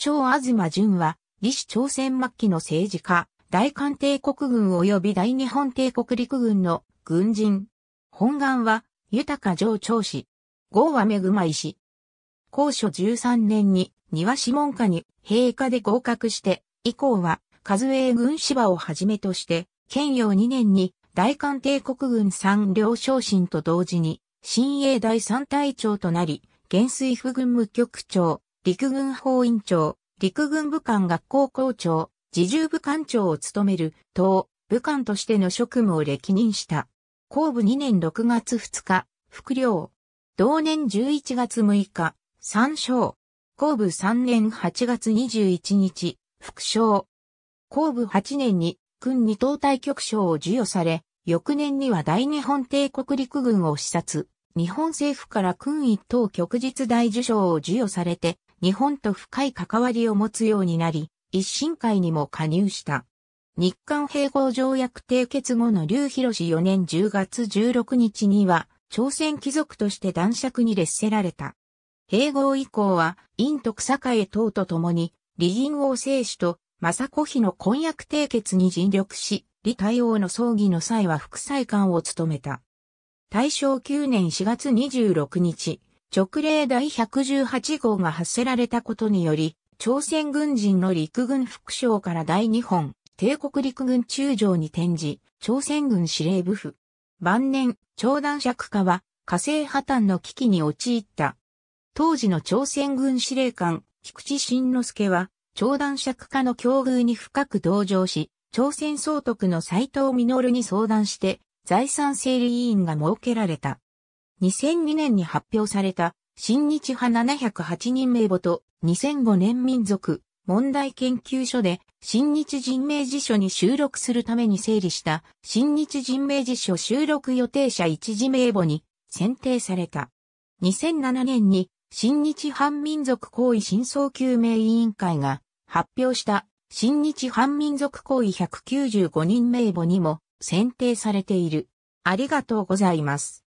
小東淳は、李氏朝鮮末期の政治家、大韓帝国軍及び大日本帝国陸軍の軍人。本願は、豊上長氏。豪は恵まい氏。高所13年に庭師門下に陛下で合格して、以降は、和英軍芝をはじめとして、県用2年に大韓帝国軍三両昇進と同時に、新英第三隊長となり、元帥府軍務局長、陸軍法院長、陸軍武官学校校長、自重武官長を務める、党、武官としての職務を歴任した。後部2年6月2日、副領。同年11月6日、参照。後部3年8月21日、副将。後部8年に、軍二等大局賞を授与され、翌年には大日本帝国陸軍を視察。日本政府から軍一等局実大受賞を授与されて、日本と深い関わりを持つようになり、一進会にも加入した。日韓併合条約締結後の劉広氏4年10月16日には、朝鮮貴族として男爵に列せられた。併合以降は、陰徳栄等と共に、李仁王聖子と政子妃の婚約締結に尽力し、李太王の葬儀の際は副裁官を務めた。大正9年4月26日、直令第118号が発せられたことにより、朝鮮軍人の陸軍副将から第2本、帝国陸軍中将に転じ、朝鮮軍司令部府。晩年、長男尺家は、火星破綻の危機に陥った。当時の朝鮮軍司令官、菊池慎之助は、長男尺家の境遇に深く同情し、朝鮮総督の斎藤実に相談して、財産整理委員が設けられた。2002年に発表された、新日派708人名簿と2005年民族問題研究所で新日人名辞書に収録するために整理した新日人名辞書収録予定者一時名簿に選定された。2007年に新日反民族行為真相究明委員会が発表した新日反民族行為195人名簿にも選定されている。ありがとうございます。